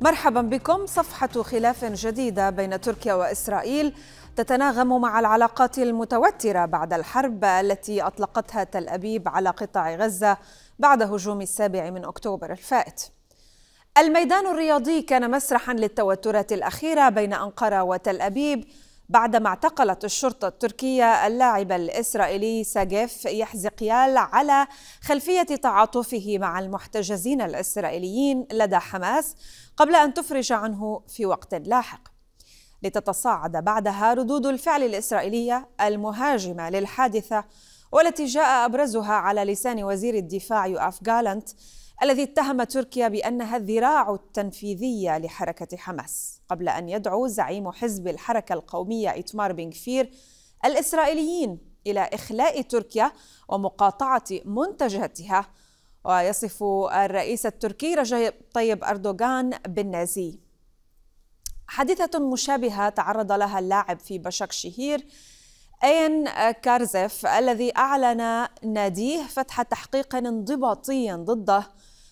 مرحبا بكم صفحة خلاف جديدة بين تركيا وإسرائيل تتناغم مع العلاقات المتوترة بعد الحرب التي أطلقتها تل أبيب على قطاع غزة بعد هجوم السابع من أكتوبر الفائت الميدان الرياضي كان مسرحا للتوترات الأخيرة بين أنقرة وتل أبيب بعدما اعتقلت الشرطة التركية اللاعب الإسرائيلي ساجيف يحزقيال على خلفية تعاطفه مع المحتجزين الإسرائيليين لدى حماس قبل أن تفرج عنه في وقت لاحق لتتصاعد بعدها ردود الفعل الإسرائيلية المهاجمة للحادثة والتي جاء أبرزها على لسان وزير الدفاع يؤاف جالنت الذي اتهم تركيا بأنها الذراع التنفيذية لحركة حماس قبل أن يدعو زعيم حزب الحركة القومية إتمار بنكفير الإسرائيليين إلى إخلاء تركيا ومقاطعة منتجاتها ويصف الرئيس التركي رجب طيب أردوغان بالنازي حادثة مشابهة تعرض لها اللاعب في بشك شهير أين كارزف الذي أعلن ناديه فتح تحقيق انضباطي ضده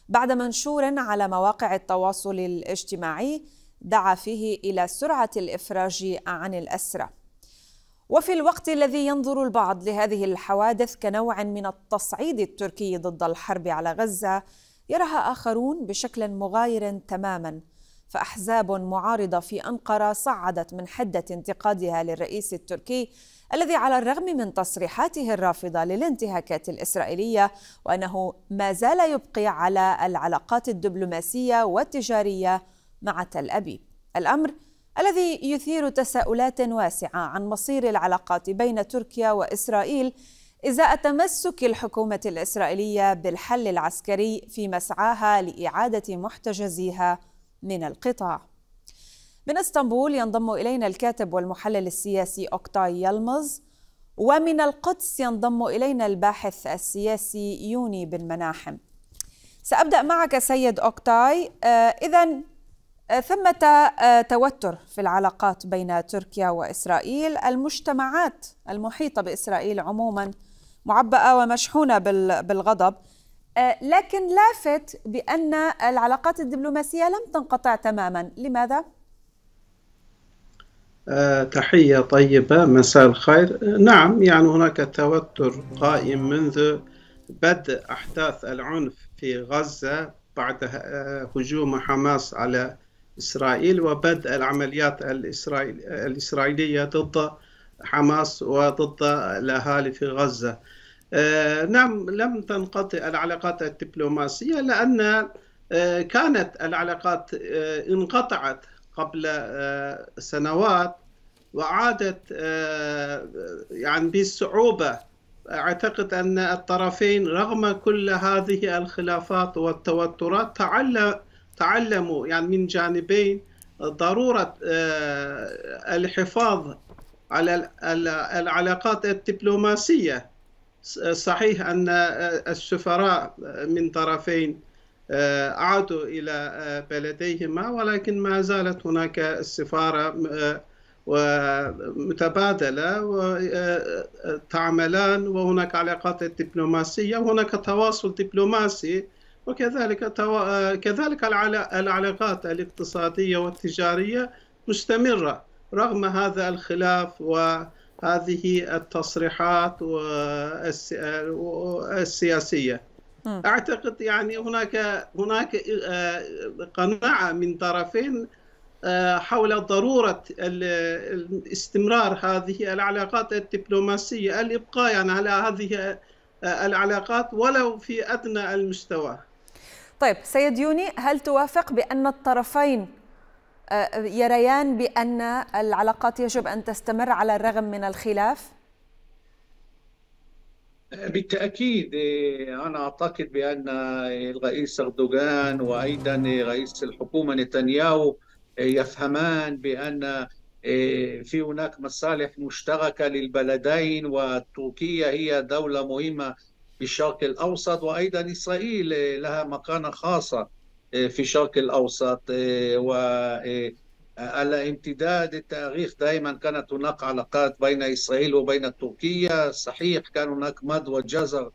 بعد منشور على مواقع التواصل الاجتماعي دعا فيه إلى سرعة الإفراج عن الأسرى وفي الوقت الذي ينظر البعض لهذه الحوادث كنوع من التصعيد التركي ضد الحرب على غزه يراها اخرون بشكل مغاير تماما فاحزاب معارضه في انقره صعدت من حده انتقادها للرئيس التركي الذي على الرغم من تصريحاته الرافضه للانتهاكات الاسرائيليه وانه ما زال يبقي على العلاقات الدبلوماسيه والتجاريه مع تل ابيب الامر الذي يثير تساؤلات واسعة عن مصير العلاقات بين تركيا وإسرائيل إزاء تمسك الحكومة الإسرائيلية بالحل العسكري في مسعاها لإعادة محتجزيها من القطاع. من اسطنبول ينضم إلينا الكاتب والمحلل السياسي أوكتاي يلمز ومن القدس ينضم إلينا الباحث السياسي يوني بن مناحم. سأبدأ معك سيد أوكتاي، آه، إذا آه، ثمة آه، توتر في العلاقات بين تركيا وإسرائيل المجتمعات المحيطة بإسرائيل عموما معبأة ومشحونة بالغضب آه، لكن لافت بأن العلاقات الدبلوماسية لم تنقطع تماما لماذا؟ تحية طيبة مساء الخير نعم يعني هناك توتر قائم منذ بدء أحداث العنف في غزة بعد هجوم حماس على إسرائيل وبدء العمليات الإسرائيل الإسرائيلية ضد حماس وضد الأهالي في غزة آه، نعم لم تنقطع العلاقات الدبلوماسية لأن آه، كانت العلاقات آه، انقطعت قبل سنوات وعادت يعني بصعوبة أعتقد أن الطرفين رغم كل هذه الخلافات والتوترات تعلموا يعني من جانبين ضروره آه، الحفاظ على العلاقات الدبلوماسيه صحيح ان آه، السفراء آه، من طرفين عادوا الى بلديهما ولكن ما زالت هناك السفاره متبادله وتعملان وهناك علاقات دبلوماسيه وهناك تواصل دبلوماسي وكذلك آه، كذلك العلاقات الاقتصادية والتجارية مستمرة رغم هذا الخلاف وهذه التصريحات آه، السياسية أعتقد يعني هناك هناك آه، قناعة من طرفين حول ضرورة استمرار هذه العلاقات الدبلوماسية الإبقاء يعني على هذه العلاقات ولو في أدنى المستوى طيب سيد يوني هل توافق بأن الطرفين آه، يريان بأن العلاقات يجب أن تستمر على الرغم من الخلاف؟ آه، بالتأكيد آه، أنا أعتقد بأن الرئيس أردوغان وأيضا رئيس الحكومة نتنياهو يفهمان بأن في هناك مصالح مشتركة للبلدين وتركيا هي دولة مهمة في الشرق الأوسط وأيضا إسرائيل آه، لها مكانة خاصة آه، في الشرق الأوسط آه، و على امتداد التاريخ دائما كانت هناك علاقات بين إسرائيل وبين تركيا صحيح كان هناك مد وجزر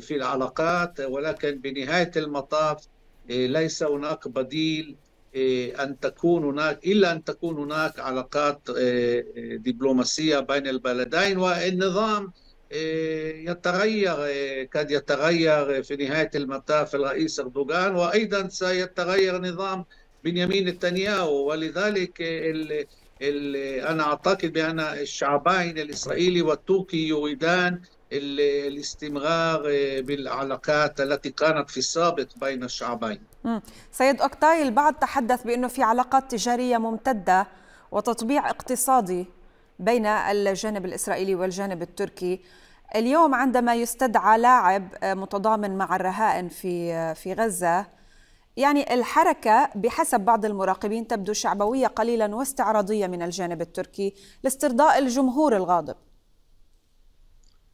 في العلاقات ولكن بنهاية المطاف ليس هناك بديل أن تكون هناك إلا أن تكون هناك علاقات دبلوماسية بين البلدين والنظام آه، يتغير آه، قد يتغير في نهاية المطاف الرئيس أردوغان وأيضا سيتغير نظام بنيامين نتنياهو ولذلك ال ال أنا أعتقد بأن الشعبين الإسرائيلي والتركي يريدان الاستمرار آه، بالعلاقات التي كانت في السابق بين الشعبين سيد اوكتاي البعض تحدث بأنه في علاقات تجارية ممتدة وتطبيع اقتصادي بين الجانب الإسرائيلي والجانب التركي اليوم عندما يستدعى لاعب متضامن مع الرهائن في في غزه يعني الحركه بحسب بعض المراقبين تبدو شعبويه قليلا واستعراضيه من الجانب التركي لاسترضاء الجمهور الغاضب.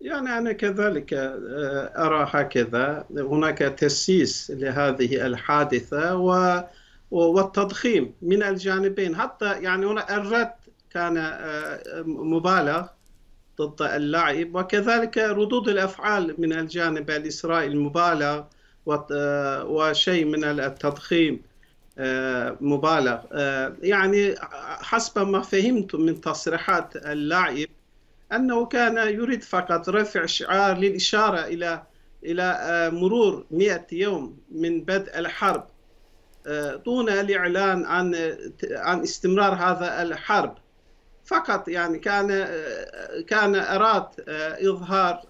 يعني انا كذلك آه، ارى هكذا هناك تسييس لهذه الحادثه و والتضخيم من الجانبين حتى يعني هنا الرد كان آه، مبالغ ضد اللاعب وكذلك ردود الافعال من الجانب الاسرائيلي المبالغ آه، وشيء من التضخيم آه، مبالغ آه، يعني حسب ما فهمت من تصريحات اللاعب انه كان يريد فقط رفع شعار للاشاره الى الى مرور 100 يوم من بدء الحرب دون الاعلان عن عن استمرار هذا الحرب فقط يعني كان كان اراد آه، اظهار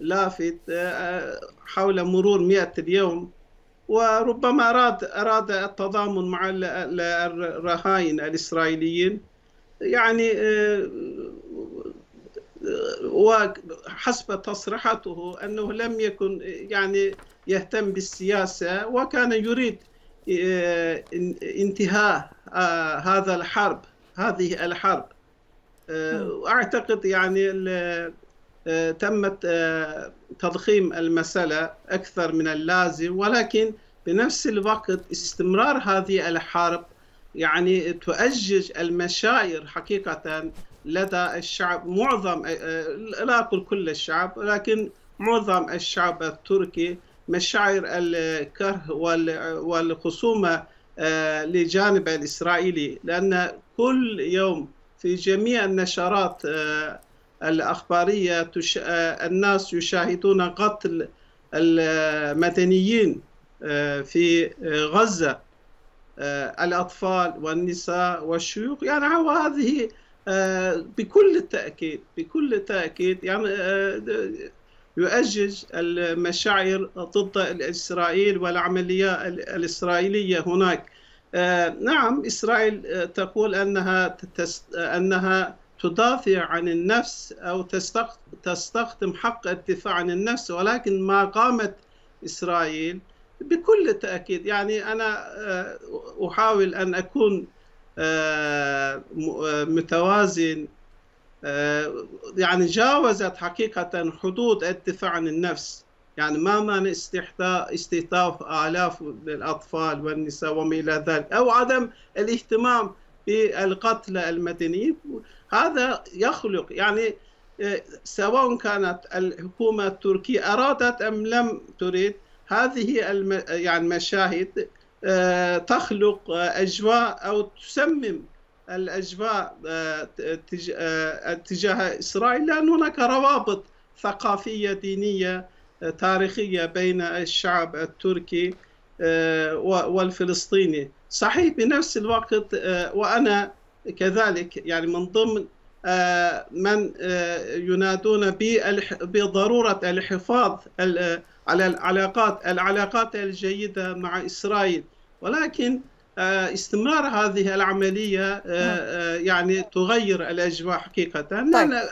لافت آه، آه، حول مرور 100 يوم وربما اراد اراد التضامن مع الرهائن الاسرائيليين يعني وحسب تصريحاته انه لم يكن يعني يهتم بالسياسه وكان يريد انتهاء هذا الحرب هذه الحرب واعتقد يعني آه، تمت آه، تضخيم المساله اكثر من اللازم ولكن بنفس الوقت استمرار هذه الحرب يعني تؤجج المشاعر حقيقه لدى الشعب معظم آه، لا اقول كل الشعب لكن معظم الشعب التركي مشاعر الكره والخصومه لجانب الاسرائيلي لان كل يوم في جميع النشرات آه، الأخبارية آه، الناس يشاهدون قتل المدنيين آه، في غزة الأطفال والنساء والشيوخ يعني هو هذه بكل التأكيد بكل التأكيد يعني يؤجج المشاعر ضد إسرائيل والعملية الإسرائيلية هناك آه، نعم إسرائيل آه، تقول أنها آه، أنها تدافع عن النفس أو تستخدم حق الدفاع عن النفس ولكن ما قامت إسرائيل بكل تأكيد يعني أنا أحاول أن أكون متوازن يعني جاوزت حقيقة حدود الدفاع عن النفس يعني ما مانع استهداف آلاف الأطفال والنساء وما إلى ذلك أو عدم الاهتمام بالقتلى المدنيين هذا يخلق يعني سواء كانت الحكومة التركية أرادت أم لم تريد هذه يعني المشاهد آه، تخلق أجواء أو تسمم الأجواء آه، آه، تجاه إسرائيل لأن هناك روابط ثقافية دينية تاريخية بين الشعب التركي آه، والفلسطيني صحيح بنفس الوقت آه، وأنا كذلك يعني من ضمن آه، من ينادون بضرورة الحفاظ على العلاقات العلاقات الجيدة مع إسرائيل ولكن استمرار هذه العملية نعم. يعني تغير الأجواء حقيقة طيب.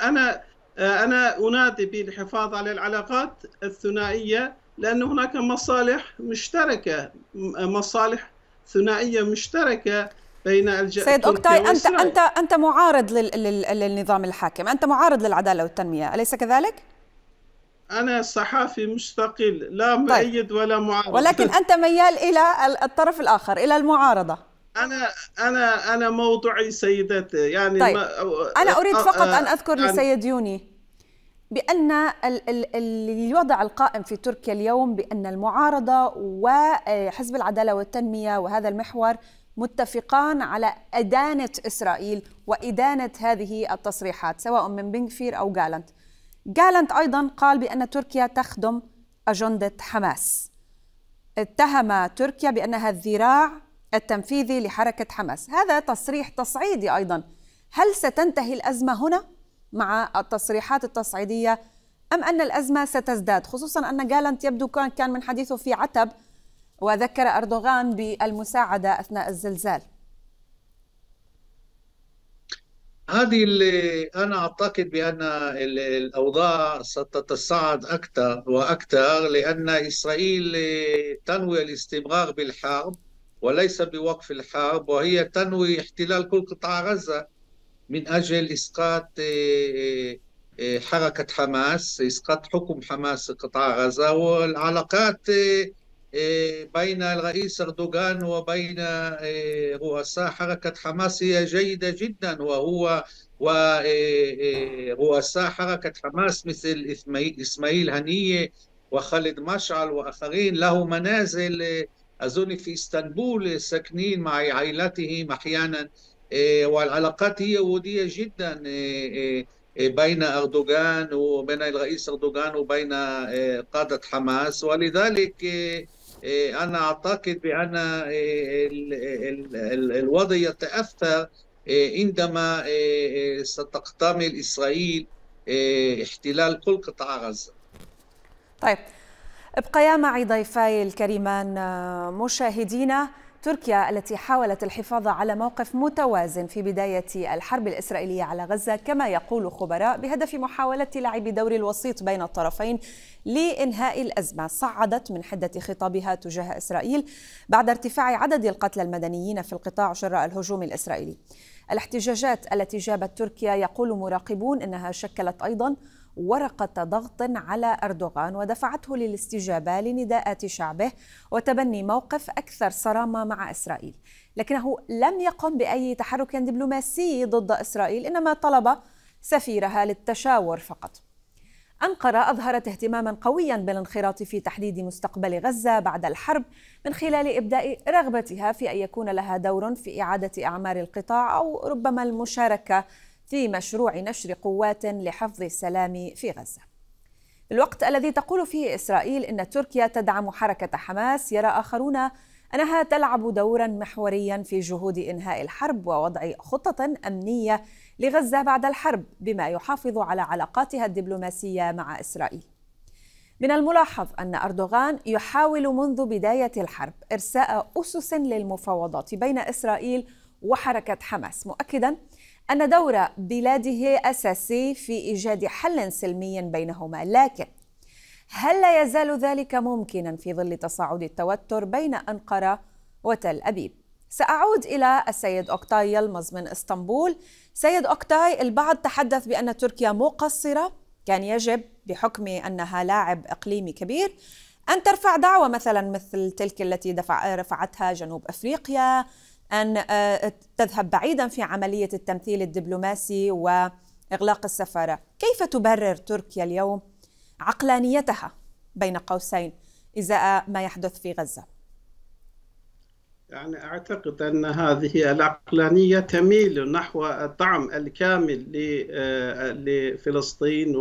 أنا آه، أنا أنادي بالحفاظ على العلاقات الثنائية لأن هناك مصالح مشتركة مصالح ثنائية مشتركة بين الج... سيد أوكتاي أنت أنت أنت معارض لل... لل... للنظام الحاكم، أنت معارض للعدالة والتنمية، أليس كذلك؟ أنا صحافي مستقل، لا طيب. مؤيد طيب. ولا معارض ولكن أنت ميال إلى الطرف الآخر، إلى المعارضة انا انا انا موضوعي سيدتي يعني طيب. ما انا أه، اريد أه، فقط ان أه، اذكر يعني لسيد يوني بأن الوضع القائم في تركيا اليوم بأن المعارضة وحزب العدالة والتنمية وهذا المحور متفقان على أدانة إسرائيل وإدانة هذه التصريحات سواء من بنكفير أو جالنت جالنت أيضا قال بأن تركيا تخدم أجندة حماس اتهم تركيا بأنها الذراع التنفيذي لحركة حماس هذا تصريح تصعيدي أيضا هل ستنتهي الأزمة هنا مع التصريحات التصعيدية أم أن الأزمة ستزداد خصوصا أن جالنت يبدو كان من حديثه في عتب وذكر أردوغان بالمساعدة أثناء الزلزال هذه اللي أنا أعتقد بأن الأوضاع ستتصاعد أكثر وأكثر لأن إسرائيل تنوي الاستمرار بالحرب وليس بوقف الحرب وهي تنوي احتلال كل قطاع غزة من أجل إسقاط آه، آه، آه، حركة حماس إسقاط حكم حماس قطاع غزة والعلاقات بين الرئيس أردوغان وبين رؤساء حركة حماس هي جيدة جدا وهو ورؤساء حركة حماس مثل إسماعيل هنية وخالد مشعل وآخرين له منازل أظن في إسطنبول ساكنين مع عائلتهم أحيانا إيه، والعلاقات هي ودية جدا إيه، إيه، بين أردوغان وبين الرئيس أردوغان وبين قادة حماس ولذلك أنا أعتقد بأن الوضع يتأثر عندما ستقتمل إسرائيل احتلال كل قطاع غزة طيب ابقيا معي ضيفاي الكريمان آه، مشاهدينا تركيا التي حاولت الحفاظ على موقف متوازن في بداية الحرب الإسرائيلية على غزة كما يقول خبراء بهدف محاولة لعب دور الوسيط بين الطرفين لإنهاء الأزمة صعدت من حدة خطابها تجاه إسرائيل بعد ارتفاع عدد القتلى المدنيين في القطاع جراء الهجوم الإسرائيلي الاحتجاجات التي جابت تركيا يقول مراقبون إنها شكلت أيضا ورقة ضغط على أردوغان ودفعته للاستجابة لنداءات شعبه وتبني موقف أكثر صرامة مع إسرائيل لكنه لم يقم بأي تحرك دبلوماسي ضد إسرائيل إنما طلب سفيرها للتشاور فقط أنقرة أظهرت اهتماما قويا بالانخراط في تحديد مستقبل غزة بعد الحرب من خلال إبداء رغبتها في أن يكون لها دور في إعادة أعمار القطاع أو ربما المشاركة في مشروع نشر قوات لحفظ السلام في غزة الوقت الذي تقول فيه إسرائيل أن تركيا تدعم حركة حماس يرى آخرون أنها تلعب دورا محوريا في جهود إنهاء الحرب ووضع خطة أمنية لغزة بعد الحرب بما يحافظ على علاقاتها الدبلوماسية مع إسرائيل من الملاحظ أن أردوغان يحاول منذ بداية الحرب إرساء أسس للمفاوضات بين إسرائيل وحركة حماس مؤكدا أن دور بلاده أساسي في إيجاد حل سلمي بينهما لكن هل لا يزال ذلك ممكنا في ظل تصاعد التوتر بين أنقرة وتل أبيب؟ سأعود إلى السيد أوكتاي يلمز من إسطنبول سيد أوكتاي البعض تحدث بأن تركيا مقصرة كان يجب بحكم أنها لاعب إقليمي كبير أن ترفع دعوة مثلا مثل تلك التي دفع رفعتها جنوب أفريقيا أن آه، تذهب بعيدا في عملية التمثيل الدبلوماسي وإغلاق السفارة كيف تبرر تركيا اليوم عقلانيتها بين قوسين إزاء ما يحدث في غزة يعني أعتقد أن هذه العقلانية تميل نحو الدعم الكامل آه، لفلسطين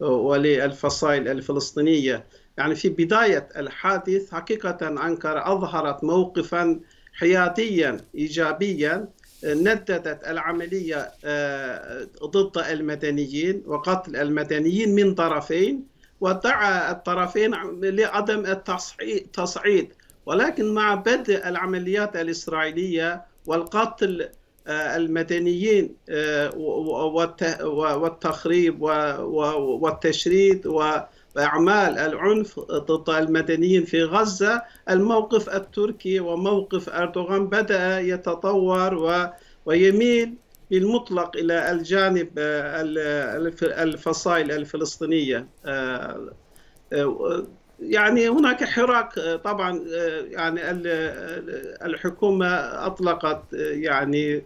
وللفصائل الفلسطينية يعني في بداية الحادث حقيقة أنقرة أظهرت موقفاً حياديا ايجابيا نددت العمليه آه، ضد المدنيين وقتل المدنيين من طرفين ودعا الطرفين لعدم التصعيد ولكن مع بدء العمليات الاسرائيليه والقتل آه، المدنيين آه، والتخريب والتشريد و أعمال العنف ضد المدنيين في غزة الموقف التركي وموقف أردوغان بدأ يتطور و ويميل بالمطلق إلى الجانب آه، الفصائل الفلسطينية آه، آه، يعني هناك حراك طبعا يعني الحكومة أطلقت يعني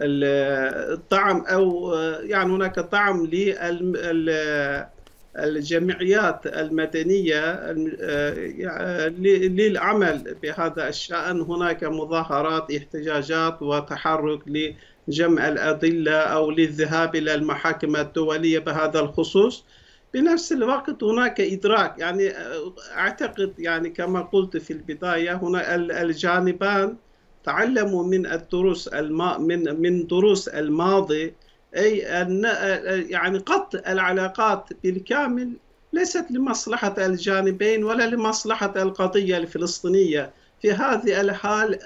الطعم أو يعني هناك طعم لل الجمعيات المدنية آه، للعمل بهذا الشأن هناك مظاهرات احتجاجات وتحرك لجمع الأدلة أو للذهاب إلى المحاكم الدولية بهذا الخصوص بنفس الوقت هناك إدراك يعني آه، أعتقد يعني كما قلت في البداية هنا الجانبان تعلموا من الدروس الما من من دروس الماضي أي أن يعني قطع العلاقات بالكامل ليست لمصلحة الجانبين ولا لمصلحة القضية الفلسطينية في هذه الحال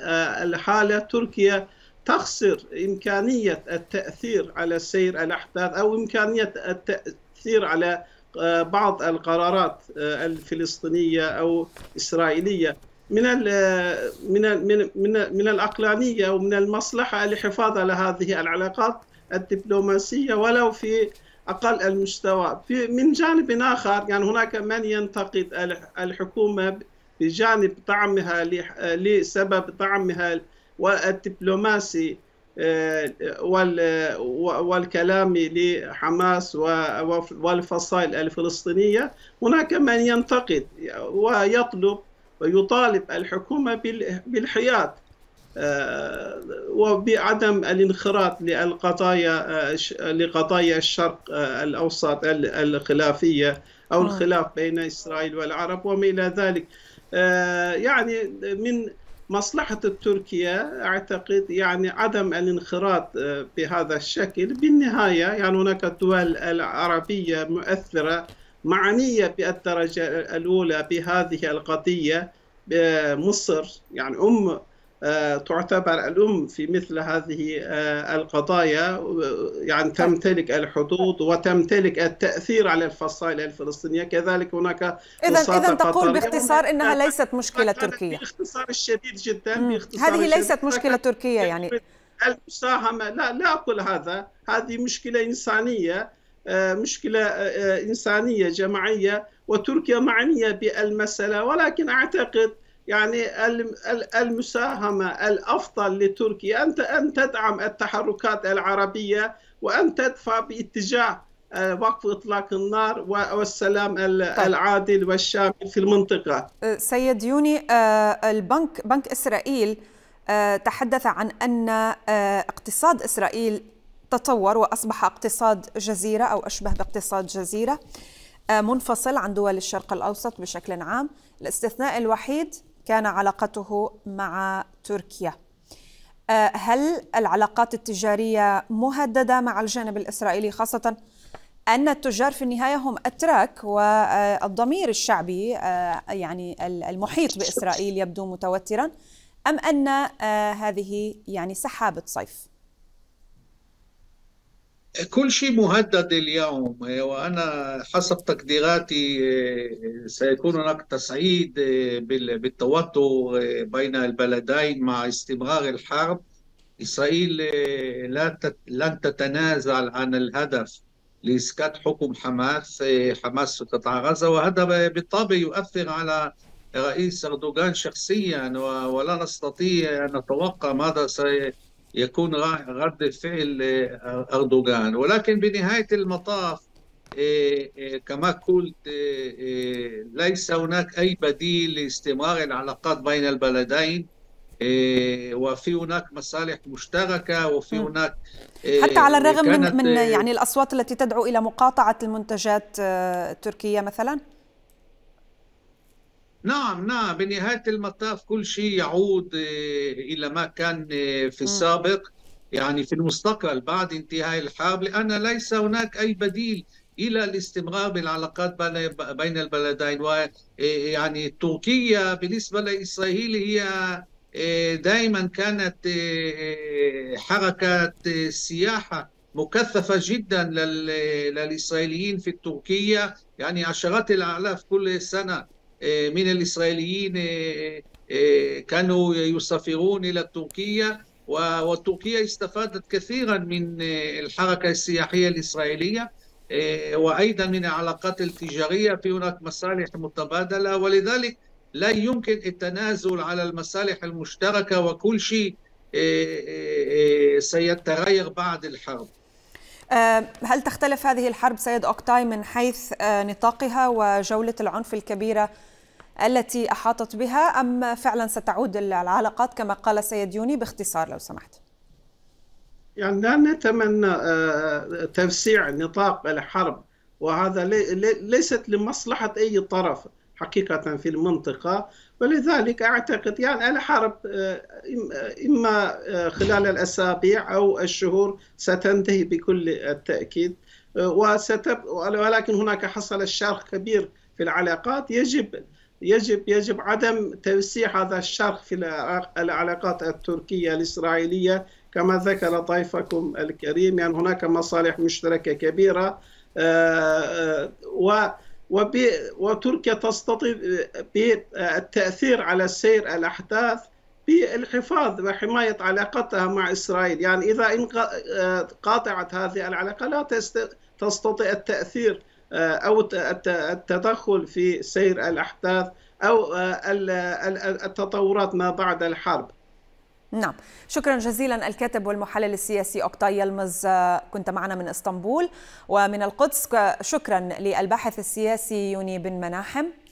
الحالة تركيا تخسر إمكانية التأثير على سير الأحداث أو إمكانية التأثير على آه، بعض القرارات آه، الفلسطينية أو الاسرائيليه من الـ آه، من الـ من الـ من العقلانية ومن المصلحة الحفاظ على هذه العلاقات الدبلوماسية ولو في أقل المستوى في من جانب آخر يعني هناك من ينتقد الحكومة بجانب طعمها لسبب طعمها والدبلوماسي آه، والكلام لحماس والفصائل الفلسطينية هناك من ينتقد ويطلب ويطالب الحكومة بالحياد آه، وبعدم الانخراط للقضايا آه، لقضايا الشرق آه، الاوسط الخلافيه او الخلاف بين اسرائيل والعرب وما الى ذلك يعني من مصلحه التركية اعتقد يعني عدم الانخراط بهذا الشكل بالنهايه يعني هناك دول العربيه مؤثره معنيه بالدرجه الاولى بهذه القضيه مصر يعني ام آه، تعتبر الأم في مثل هذه آه، القضايا يعني طيب. تمتلك الحدود وتمتلك التأثير على الفصائل الفلسطينية كذلك هناك إذا إذا تقول باختصار إنها ليست مشكلة تركية باختصار الشديد جدا باختصار هذه ليست مشكلة تركية يعني المساهمة لا لا أقول هذا هذه مشكلة إنسانية آه، مشكلة إنسانية جماعية وتركيا معنية بالمسألة ولكن أعتقد يعني المساهمة الأفضل لتركيا أن تدعم التحركات العربية وأن تدفع باتجاه آه، وقف اطلاق النار والسلام طيب. العادل والشامل في المنطقه. آه، سيد يوني آه، البنك بنك اسرائيل تحدث عن ان اقتصاد اسرائيل تطور واصبح اقتصاد جزيره او اشبه باقتصاد جزيره منفصل عن دول الشرق الاوسط بشكل عام، الاستثناء الوحيد كان علاقته مع تركيا آه، هل العلاقات التجارية مهددة مع الجانب الإسرائيلي خاصة أن التجار في النهاية هم أتراك والضمير الشعبي آه، يعني المحيط بإسرائيل يبدو متوترا أم أن آه، هذه يعني سحابة صيف؟ كل شيء مهدد اليوم وأنا حسب تقديراتي آه، سيكون هناك تصعيد آه، بالتوتر آه، بين البلدين مع استمرار الحرب إسرائيل لن تتنازل عن الهدف لإسكات حكم حماس حماس في قطاع غزة وهذا بالطبع يؤثر على رئيس أردوغان شخصيا ولا نستطيع أن نتوقع ماذا سي يكون رد فعل آه، أردوغان ولكن بنهاية المطاف آه، آه، كما قلت ليس هناك أي بديل لاستمرار العلاقات بين البلدين وفي هناك مصالح مشتركه وفي هناك حتى على الرغم من من يعني الاصوات التي تدعو الى مقاطعه المنتجات التركيه مثلا؟ نعم نعم بنهاية المطاف كل شيء يعود آه، إلى ما كان آه، في السابق يعني في المستقبل بعد انتهاء الحرب لأن ليس هناك أي بديل إلى الاستمرار بالعلاقات بين البلدين ويعني آه، تركيا بالنسبة لإسرائيل هي دائما كانت حركة سياحة مكثفة جدا للإسرائيليين في تركيا يعني عشرات الآلاف كل سنة من الإسرائيليين آه، آه، كانوا يسافرون إلى تركيا وتركيا استفادت كثيرا من آه، الحركة السياحية الإسرائيلية وأيضا من العلاقات التجارية في هناك مصالح متبادلة ولذلك لا يمكن التنازل على المصالح المشتركة وكل شيء سيتغير بعد الحرب آه، هل تختلف هذه الحرب سيد أوكتاي من حيث آه، نطاقها وجولة العنف الكبيرة التي أحاطت بها أم فعلا ستعود العلاقات كما قال سيد يوني باختصار لو سمحت يعني لا نتمنى آه، توسيع نطاق الحرب وهذا ليست لمصلحة أي طرف حقيقة في المنطقة ولذلك أعتقد يعني الحرب آه، آه، إما خلال الأسابيع أو الشهور ستنتهي بكل التأكيد آه، وستب... ولكن هناك حصل الشرخ كبير في العلاقات يجب يجب يجب عدم توسيع هذا الشرخ في العلاقات التركية الإسرائيلية كما ذكر ضيفكم الكريم يعني هناك مصالح مشتركة كبيرة و وتركيا تستطيع بالتأثير على سير الأحداث بالحفاظ وحماية علاقتها مع إسرائيل يعني إذا انقطعت آه، هذه العلاقة لا تستطيع التأثير آه، أو التدخل في سير الأحداث أو آه، التطورات ما بعد الحرب نعم شكرا جزيلا الكاتب والمحلل السياسي أكتاي يلمز آه، كنت معنا من إسطنبول ومن القدس شكرا للباحث السياسي يوني بن مناحم